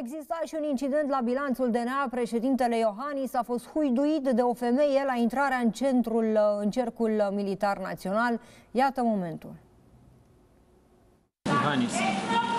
Exista și un incident la bilanțul DNA. Președintele Iohannis a fost huiduit de o femeie la intrarea în, centrul, în cercul militar național. Iată momentul. Iohannis.